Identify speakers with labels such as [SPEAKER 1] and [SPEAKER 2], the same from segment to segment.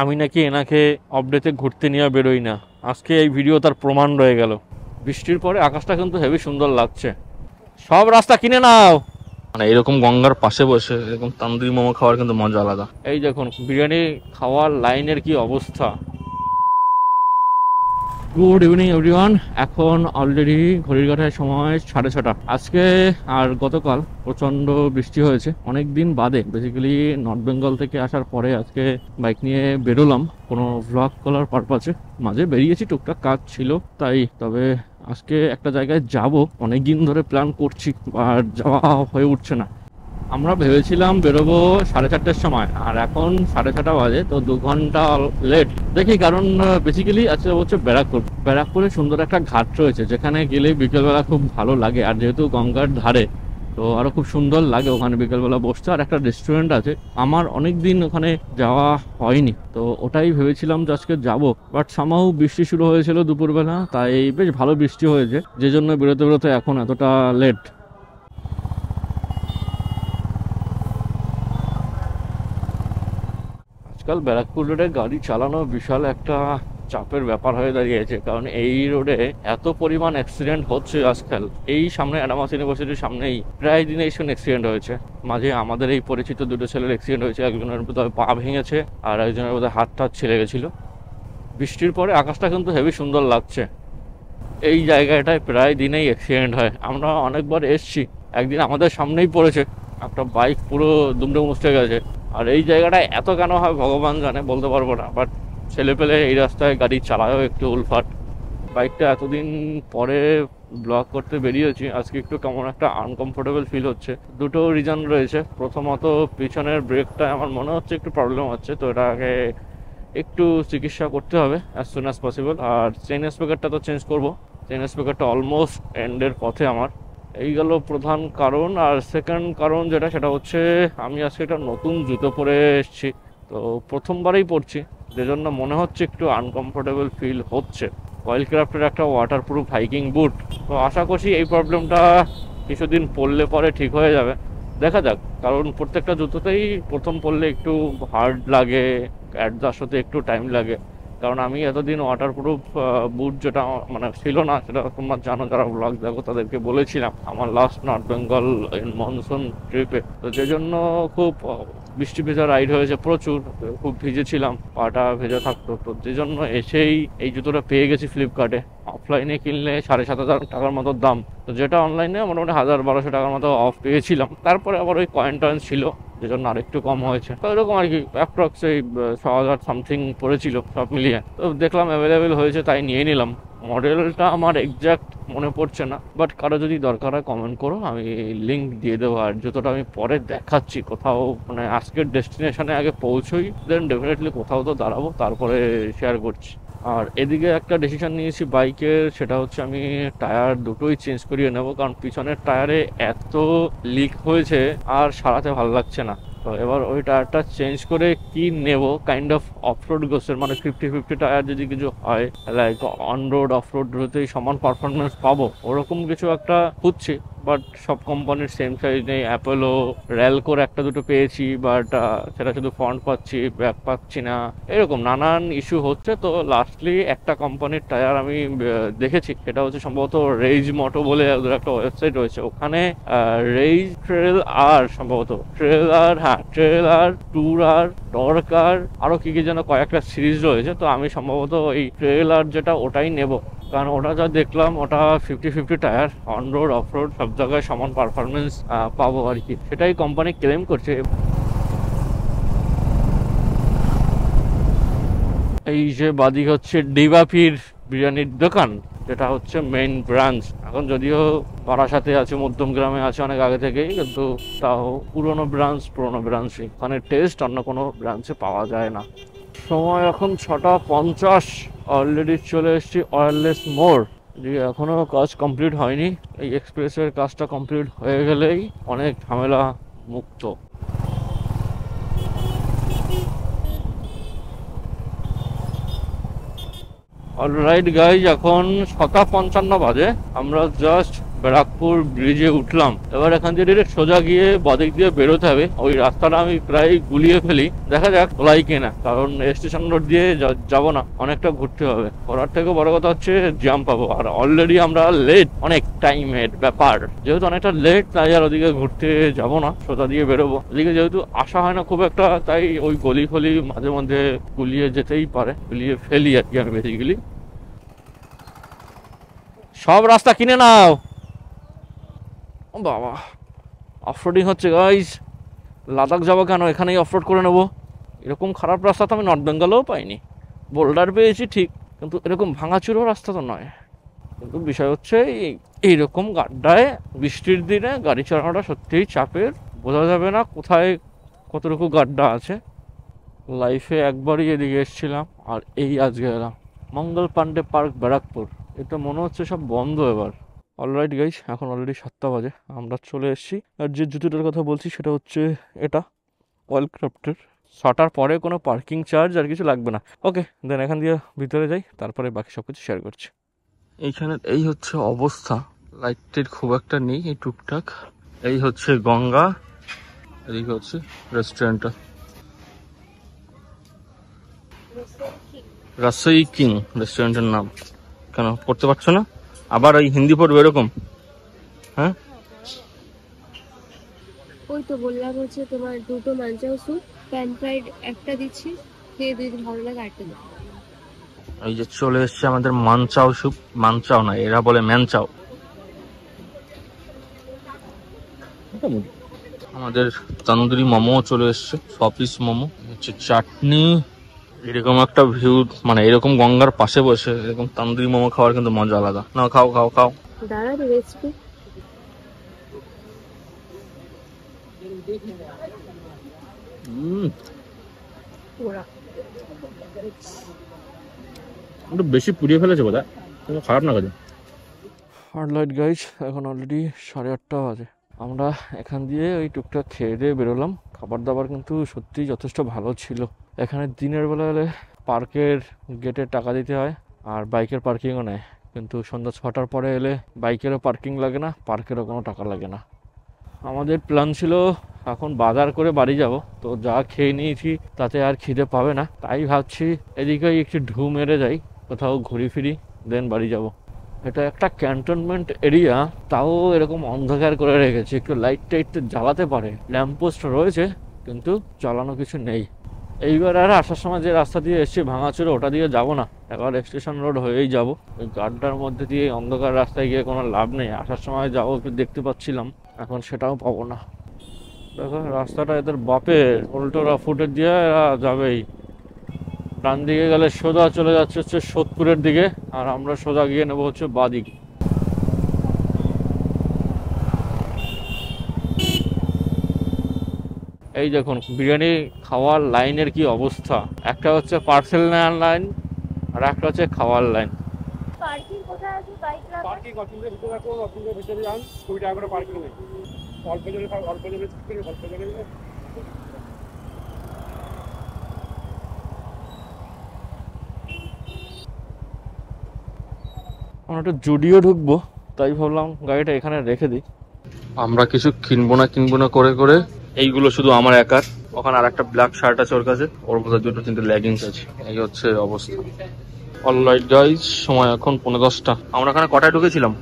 [SPEAKER 1] আমি নাকি এনাকে অপডেটে ঘুরতে নিয়ে বেরোই না আজকে এই ভিডিও তার প্রমাণ রয়ে গেল বৃষ্টির পরে আকাশটা কিন্তু হেভি সুন্দর লাগছে সব রাস্তা কিনে নাও মানে এরকম গঙ্গার পাশে বসে এরকম তান্দুরি মোমো খাওয়ার কিন্তু মজা আলাদা এই দেখুন বিরিয়ানি খাওয়ার লাইনের কি অবস্থা গুড ইভিনিং এভরিওয়ান এখন অলরেডি ঘড়ির কাঠায় সময় সাড়ে ছটা আজকে আর গতকাল প্রচণ্ড বৃষ্টি হয়েছে অনেক দিন বাদে বেসিক্যালি নর্থ বেঙ্গল থেকে আসার পরে আজকে বাইক নিয়ে বেরোলাম কোনো ভ্লগ করার পারপাসে মাঝে বেরিয়েছি টুকটাক কাজ ছিল তাই তবে আজকে একটা জায়গায় যাব অনেক দিন ধরে প্ল্যান করছি আর যাওয়া হয়ে উঠছে না আমরা ভেবেছিলাম বেরোবো সাড়ে চারটের সময় আর এখন সাড়ে ছটা বাজে তো দু ঘন্টা লেট দেখি কারণ বেসিক্যালি আছে হচ্ছে ব্যারাকপুর ব্যারাকপুরে সুন্দর একটা ঘাট রয়েছে যেখানে গেলে বিকেলবেলা খুব ভালো লাগে আর যেহেতু গঙ্গার ধারে তো আরও খুব সুন্দর লাগে ওখানে বিকেলবেলা বসতে আর একটা রেস্টুরেন্ট আছে আমার অনেক দিন ওখানে যাওয়া হয়নি তো ওটাই ভেবেছিলাম যে আজকে যাবো বাট সামাও বৃষ্টি শুরু হয়েছিল দুপুরবেলা তাই বেশ ভালো বৃষ্টি হয়েছে যে জন্য বেরোতে বেরোতে এখন এতটা লেট আজকাল ব্যারাকপুর রোডে গাড়ি চালানো বিশাল একটা চাপের ব্যাপার হয়ে দাঁড়িয়েছে কারণ এই রোডে এত পরিমাণ অ্যাক্সিডেন্ট হচ্ছে আজকাল এই সামনে অ্যাডামাস ইউনিভার্সিটির সামনেই প্রায় দিনে এইসব অ্যাক্সিডেন্ট হয়েছে মাঝে আমাদের এই পরিচিত দুটো ছেলের অ্যাক্সিডেন্ট হয়েছে একজনের বোধহয় পা ভেঙেছে আর একজনের বোধহয় হাত টাত ছিঁড়ে গেছিলো বৃষ্টির পরে আকাশটা কিন্তু হেভি সুন্দর লাগছে এই জায়গাটায় প্রায় দিনেই অ্যাক্সিডেন্ট হয় আমরা অনেকবার এসছি একদিন আমাদের সামনেই পড়েছে একটা বাইক পুরো দুমড়ে মুচড়ে গেছে আর এই জায়গাটা এত কেন হয় ভগবান জানে বলতে পারবো না বাট ছেলে পেলে এই রাস্তায় গাড়ি চালায়ও একটু উলফাট বাইকটা এতদিন পরে ব্লগ করতে বেরিয়েছি আজকে একটু কেমন একটা আনকমফোর্টেবল ফিল হচ্ছে দুটো রিজন রয়েছে প্রথমত পিছনের ব্রেকটা আমার মনে হচ্ছে একটু প্রবলেম হচ্ছে তো এটা আগে একটু চিকিৎসা করতে হবে অ্যাজ সুন অ্যাজ পসিবল আর চেন স্পিকারটা তো চেঞ্জ করবো চেন স্পিকারটা অলমোস্ট এন্ডের পথে আমার এই গেল প্রধান কারণ আর সেকেন্ড কারণ যেটা সেটা হচ্ছে আমি আজকে একটা নতুন জুতো পরে এসেছি তো প্রথমবারেই পরছি যে জন্য মনে হচ্ছে একটু আনকমফোর্টেবল ফিল হচ্ছে অয়েল ক্রাফ্টের একটা ওয়াটারপ্রুফ হাইকিং বুট তো আশা করছি এই প্রবলেমটা কিছুদিন পরলে পরে ঠিক হয়ে যাবে দেখা যাক কারণ প্রত্যেকটা জুতোতেই প্রথম পড়লে একটু হার্ড লাগে অ্যাডজাস্ট হতে একটু টাইম লাগে কারণ আমি এতদিন ওয়াটার প্রুফ বুট যেটা মানে ছিল না সেটা তোমরা জানো যারা ব্লগ দেখো তাদেরকে বলেছিলাম আমার লাস্ট নর্থ বেঙ্গল মনসুন ট্রিপে তো যে জন্য খুব বৃষ্টি ভেজা রাইড হয়েছে প্রচুর খুব ভিজেছিলাম পাটা ভেজা থাকতো তো যে জন্য এসেই এই জুতোটা পেয়ে গেছি ফ্লিপকার্টে অফলাইনে কিনলে সাড়ে সাত হাজার টাকার মতো দাম তো যেটা অনলাইনে মোটামুটি হাজার বারোশো টাকার মতো অফ পেয়েছিলাম তারপরে আবার ওই কয়েন টয়েন ছিল যে জন্য আরেকটু কম হয়েছে তো এরকম আর কি অ্যাপ্রক্স এই ছ হাজার সামথিং পড়েছিল সব মিলিয়ে তো দেখলাম অ্যাভেলেবেল হয়েছে তাই নিয়ে নিলাম মডেলটা আমার এক্স্যাক্ট মনে পড়ছে না বাট কারো যদি দরকার হয় কমেন্ট করো আমি লিঙ্ক দিয়ে দেবো আর যতটা আমি পরে দেখাচ্ছি কোথাও মানে আজকের ডেস্টিনেশনে আগে পৌঁছই দেন ডেফিনেটলি কোথাও তো দাঁড়াবো তারপরে শেয়ার করছি আর এদিকে একটা ডিসিশন নিয়েছি বাইকের সেটা হচ্ছে আমি টায়ার দুটোই চেঞ্জ করিয়ে নেব কারণ পিছনের টায়ারে এত লিক হয়েছে আর সারাতে ভালো লাগছে না তো এবার ওই টায়ারটা চেঞ্জ করে কি নেব কাইন্ড অফ অফরোড গোসের মানে ফিফটি ফিফটি টায়ার যদি কিছু হয় লাইক অন রোড অফরোড দুটোতেই সমান পারফরমেন্স পাবো ওরকম কিছু একটা খুঁজছি বাট সব কোম্পানির সেম সাইজ নেই অ্যাপোলো র্যালকোর একটা দুটো পেয়েছি বাট সেটা শুধু ফন্ট পাচ্ছি ব্যাক পাচ্ছি না এরকম নানান ইস্যু হচ্ছে তো লাস্টলি একটা কোম্পানির টায়ার আমি দেখেছি সেটা হচ্ছে সম্ভবত রেইজ মটো বলে ওদের একটা ওয়েবসাইট রয়েছে ওখানে রেইজ ট্রেল আর সম্ভবত ট্রেল আর হ্যাঁ ট্রেল আর ট্যুর আর টর্ক আর আরও কী কী যেন কয়েকটা সিরিজ রয়েছে তো আমি সম্ভবত এই ট্রেল আর যেটা ওটাই নেব কারণ ওটা যা দেখলাম ওটা fifty fifty tyre on road off road সব জায়গায় সমান পারফরমেন্স পাবো আর কি সেটাই কোম্পানি ক্লেম করছে এই যে বাদিক হচ্ছে ডিবাফির বিরিয়ানির দোকান যেটা হচ্ছে মেইন ব্রাঞ্চ এখন যদিও সাথে আছে মধ্যম গ্রামে আছে অনেক আগে থেকেই কিন্তু তাও পুরনো ব্রাঞ্চ পুরনো ব্রাঞ্চে ওখানে টেস্ট অন্য কোনো ব্রাঞ্চে পাওয়া যায় না সময় এখন ছটা পঞ্চাশ অলরেডি চলে এসেছি ওয়ারলেস মোড় যে এখনও কাজ কমপ্লিট হয়নি এই এক্সপ্রেসের কাজটা কমপ্লিট হয়ে গেলেই অনেক ঝামেলা মুক্ত অলরাইট গাইজ এখন ছটা পঞ্চান্ন বাজে আমরা জাস্ট ব্যারাকপুর ব্রিজে উঠলাম এবার এখান থেকে ডিরেক্ট সোজা গিয়ে বাদিক দিয়ে বেরোতে হবে ওই রাস্তাটা আমি প্রায় গুলিয়ে ফেলি দেখা যাক লাই কেনা কারণ স্টেশন রোড দিয়ে যাব না অনেকটা ঘুরতে হবে ঘোরার থেকে বড় কথা হচ্ছে জ্যাম পাবো আর অলরেডি আমরা লেট অনেক টাইমের ব্যাপার যেহেতু অনেকটা লেট তাই আর ওদিকে ঘুরতে যাব না সোজা দিয়ে বেরোবো ওদিকে যেহেতু আসা হয় না খুব একটা তাই ওই গলি ফলি মাঝে মধ্যে গুলিয়ে যেতেই পারে গুলিয়ে ফেলি আর কি আমি বেসিক্যালি সব রাস্তা কিনে নাও বাবা অফরোডিং হচ্ছে গাইজ লাদাখ যাবো কেন এখানেই অফরোড করে নেবো এরকম খারাপ রাস্তা তো আমি নর্থ বেঙ্গলেও পাইনি বোল্ডার পেয়েছি ঠিক কিন্তু এরকম ভাঙাচুরো রাস্তা তো নয় কিন্তু বিষয় হচ্ছে এইরকম গাড্ডায় বৃষ্টির দিনে গাড়ি চালানোটা সত্যিই চাপের বোঝা যাবে না কোথায় কতটুকু গাড্ডা আছে লাইফে একবারই এদিকে এসেছিলাম আর এই আজকে এলাম মঙ্গল পাণ্ডে পার্ক ব্যারাকপুর এটা মনে হচ্ছে সব বন্ধ এবার অলরাইট গাইস এখন অলরেডি সাতটা বাজে আমরা চলে এসেছি আর যে জুতোটার কথা বলছি সেটা হচ্ছে এটা ক্রাফ্টের ছটার পরে কোনো পার্কিং চার্জ আর কিছু লাগবে না ওকে দেন এখান দিয়ে ভিতরে যাই তারপরে বাকি সব কিছু শেয়ার করছি এইখানে এই হচ্ছে অবস্থা লাইটের খুব একটা নেই এই টুকটাক এই হচ্ছে গঙ্গা এদিকে হচ্ছে রেস্টুরেন্টটা রাসই কিং রেস্টুরেন্টের নাম কেন পড়তে পারছো না আবার ওই হিন্দি পড়বে এরকম হ্যাঁ ওই তো বললাম হচ্ছে তোমার দুটো মাঞ্চাও স্যুপ প্যান ফ্রাইড একটা দিচ্ছি খেয়ে দুই ভালো লাগে আটটা দিচ্ছি এই যে চলে এসছে আমাদের মানচাও স্যুপ মানচাও না এরা বলে ম্যানচাও আমাদের তন্দুরি মোমো চলে এসছে ছ পিস মোমো হচ্ছে চাটনি এরকম একটা ভিউ মানে এরকম গঙ্গার পাশে বসে এরকম তান্দুরি মোমো খাওয়ার কিন্তু মজা আলাদা না খাও খাও খাও দাঁড়াবে বেশি পুড়িয়ে ফেলেছে বোধ হয় খারাপ না কাজে আর লাইট গাইজ এখন অলরেডি সাড়ে আটটা বাজে আমরা এখান দিয়ে ওই টুকটাক খেয়ে দিয়ে বেরোলাম খাবার দাবার কিন্তু সত্যিই যথেষ্ট ভালো ছিল এখানে দিনের বেলা হলে পার্কের গেটে টাকা দিতে হয় আর বাইকের পার্কিংও নেয় কিন্তু সন্ধ্যা ছটার পরে এলে বাইকেরও পার্কিং লাগে না পার্কেরও কোনো টাকা লাগে না আমাদের প্ল্যান ছিল এখন বাজার করে বাড়ি যাব তো যা খেয়ে নিয়েছি তাতে আর খিদে পাবে না তাই ভাবছি এদিকেই একটু ঢু মেরে যাই কোথাও ঘুরি ফিরি দেন বাড়ি যাব। এটা একটা ক্যান্টনমেন্ট এরিয়া তাও এরকম অন্ধকার করে রেখেছে একটু লাইট টাইট জ্বালাতে পারে ল্যাম্পপোস্ট রয়েছে কিন্তু চালানো কিছু নেই এইবার আর আসার সময় যে রাস্তা দিয়ে এসছি ভাঙাচুরে ওটা দিয়ে যাব না একবার স্টেশন রোড হয়েই যাব ওই গাড্ডার মধ্যে দিয়ে অন্ধকার রাস্তায় গিয়ে কোনো লাভ নেই আসার সময় যাবো একটু দেখতে পাচ্ছিলাম এখন সেটাও পাবো না দেখো রাস্তাটা এদের বাপের উল্টোরা ফুটে দিয়ে এরা যাবেই ডান দিকে গেলে সোজা চলে যাচ্ছে হচ্ছে সোদপুরের দিকে আর আমরা সোজা গিয়ে নেবো হচ্ছে বাদিকে এই দেখুন বিরিয়ানি খাওয়ার লাইনের কি অবস্থা একটা হচ্ছে পার্সেল নেওয়ার লাইন আর একটা হচ্ছে খাওয়ার লাইন আমরা একটা জুডিও ঢুকবো তাই ভাবলাম গাড়িটা এখানে রেখে দিই আমরা কিছু কিনবো না কিনবো না করে করে এইগুলো শুধু আমার একার ওখানে আর একটা ব্ল্যাক শার্ট আছে ওর কাছে ওর বোঝার জন্য কিন্তু লেগিংস আছে এই হচ্ছে অবস্থা অলরাইট গাইজ সময় এখন পনেরো দশটা আমরা ওখানে কটায় ঢুকেছিলাম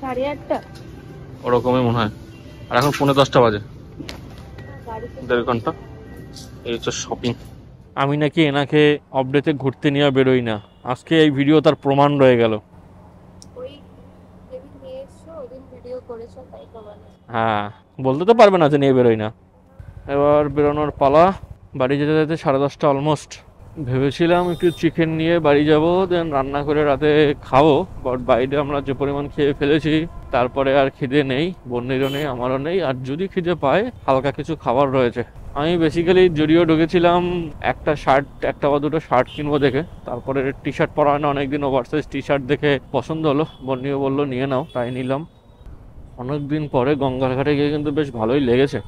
[SPEAKER 1] সাড়ে আটটা ওরকমই মনে হয় আর এখন পনেরো দশটা বাজে দেড় ঘন্টা এই হচ্ছে শপিং আমি নাকি এনাকে অপডেটে ঘুরতে নিয়ে বেরোই না আজকে এই ভিডিও তার প্রমাণ রয়ে গেল হ্যাঁ বলতে তো পারবে না যে নিয়ে বেরোই না এবার বেরোনোর পালা বাড়ি যেতে যেতে সাড়ে দশটা অলমোস্ট ভেবেছিলাম একটু চিকেন নিয়ে বাড়ি যাব দেন রান্না করে রাতে খাবো বাট বাইরে আমরা যে পরিমাণ খেয়ে ফেলেছি তারপরে আর খিদে নেই বন্যেরও নেই আমারও নেই আর যদি খিদে পায় হালকা কিছু খাবার রয়েছে আমি বেসিক্যালি যদিও ঢুকেছিলাম একটা শার্ট একটা বা দুটো শার্ট কিনবো দেখে তারপরে টি শার্ট পরা হয় না অনেকদিন সাইজ টি শার্ট দেখে পছন্দ হলো বন্যিও বললো নিয়ে নাও তাই নিলাম অনেকদিন পরে গঙ্গার ঘাটে গিয়ে কিন্তু বেশ ভালোই লেগেছে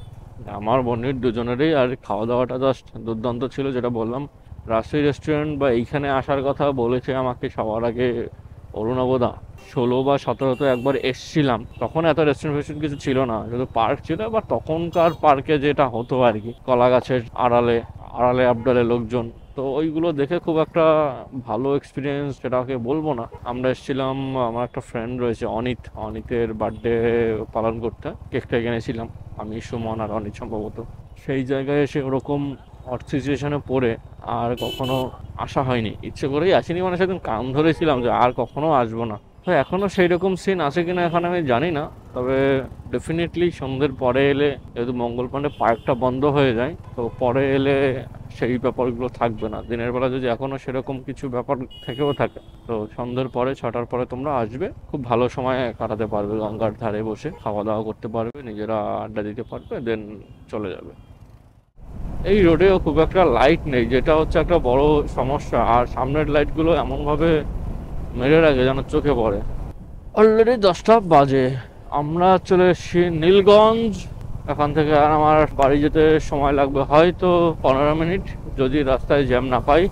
[SPEAKER 1] আমার বোনের দুজনেরই আর খাওয়া দাওয়াটা জাস্ট দুর্দান্ত ছিল যেটা বললাম রাজশাহী রেস্টুরেন্ট বা এইখানে আসার কথা বলেছে আমাকে সবার আগে অরুণাবদা ষোলো বা সতেরোতে একবার এসছিলাম তখন এত রেস্টুরেন্ট ফেস্টুরেন্ট কিছু ছিল না শুধু পার্ক ছিল বা তখনকার পার্কে যেটা হতো আর কি কলা গাছের আড়ালে আড়ালে আবডালে লোকজন তো ওইগুলো দেখে খুব একটা ভালো এক্সপিরিয়েন্স সেটাকে বলবো না আমরা এসেছিলাম আমার একটা ফ্রেন্ড রয়েছে অনিত অনিতের বার্থডে পালন করতে কেকটা এনেছিলাম আমি সুমন আর অনিত সম্ভবত সেই জায়গায় এসে ওরকম অর্থ সিচুয়েশনে পড়ে আর কখনো আসা হয়নি ইচ্ছে করেই আসিনি মানে সেদিন কান ধরেছিলাম যে আর কখনো আসবো না তো এখনও সেই রকম সিন আছে কিনা এখন আমি জানি না তবে ডেফিনেটলি সন্ধ্যের পরে এলে যেহেতু মঙ্গল পাণ্ডে পার্কটা বন্ধ হয়ে যায় তো পরে এলে সেই ব্যাপারগুলো থাকবে না দিনের বেলা যদি এখনও সেরকম কিছু ব্যাপার থেকেও থাকে তো সন্ধ্যের পরে ছটার পরে তোমরা আসবে খুব ভালো সময় কাটাতে পারবে গঙ্গার ধারে বসে খাওয়া দাওয়া করতে পারবে নিজেরা আড্ডা দিতে পারবে দেন চলে যাবে এই রোডেও খুব একটা লাইট নেই যেটা হচ্ছে একটা বড় সমস্যা আর সামনের লাইটগুলো এমনভাবে মেরে রাখে যেন চোখে পড়ে অলরেডি দশটা বাজে আমরা চলে এসেছি নীলগঞ্জ এখান থেকে আর আমার বাড়ি যেতে সময় লাগবে হয়তো পনেরো মিনিট যদি রাস্তায় জ্যাম না পাই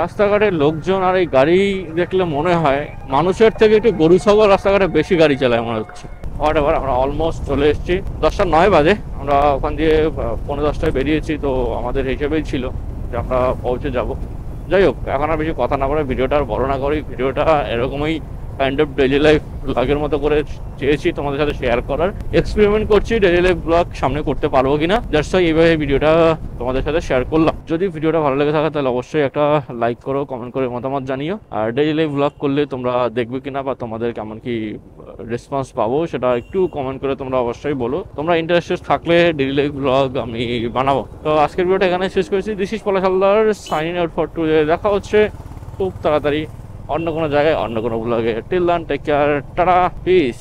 [SPEAKER 1] রাস্তাঘাটে লোকজন আর এই গাড়ি দেখলে মনে হয় মানুষের থেকে একটু গরু ছাগল রাস্তাঘাটে বেশি গাড়ি চালায় মনে হচ্ছে হোয়াট এভার আমরা অলমোস্ট চলে এসেছি দশটা নয় বাজে আমরা ওখান দিয়ে পনেরো দশটায় বেরিয়েছি তো আমাদের হিসেবেই ছিল যে আমরা পৌঁছে যাবো যাই হোক এখন আর বেশি কথা না বলে ভিডিওটা আর বড় না করি ভিডিওটা এরকমই কাইন্ড অফ ডেলি লাইফ ব্লগের মতো করে চেয়েছি তোমাদের সাথে শেয়ার করার এক্সপেরিমেন্ট করছি ডেলি লাইফ ব্লগ সামনে করতে পারবো কিনা জাস্ট এইভাবে ভিডিওটা তোমাদের সাথে শেয়ার করলাম যদি ভিডিওটা ভালো লেগে থাকে তাহলে অবশ্যই একটা লাইক করো কমেন্ট করে মতামত জানিও আর ডেলি লাইফ ব্লগ করলে তোমরা দেখবে কিনা বা তোমাদের কেমন কি রেসপন্স পাবো সেটা একটু কমেন্ট করে তোমরা অবশ্যই বলো তোমরা ইন্টারেস্টেড থাকলে ডেলি লাইফ ব্লগ আমি বানাবো তো আজকের ভিডিওটা এখানে শেষ করেছি দিস ইজ পলাশালদার সাইন আউট ফর টু দেখা হচ্ছে খুব তাড়াতাড়ি অন্য কোনো জায়গায় অন্য কোনো ব্লগে till take care tata piece